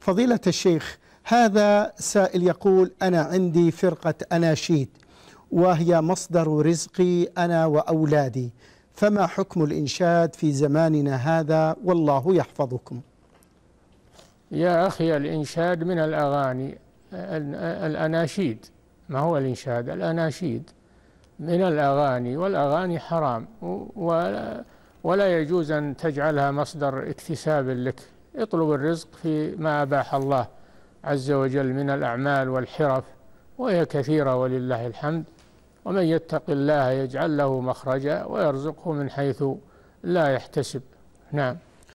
فضيلة الشيخ هذا سائل يقول أنا عندي فرقة أناشيد وهي مصدر رزقي أنا وأولادي فما حكم الإنشاد في زماننا هذا والله يحفظكم يا أخي الإنشاد من الأغاني الأناشيد ما هو الإنشاد الأناشيد من الأغاني والأغاني حرام ولا, يجوز أن تجعلها مصدر اكتساب لك اطلب الرزق في ما أباح الله عز وجل من الأعمال والحرف وهي كثيرة ولله الحمد ومن يتق الله يجعل له مخرجا ويرزقه من حيث لا يحتسب نعم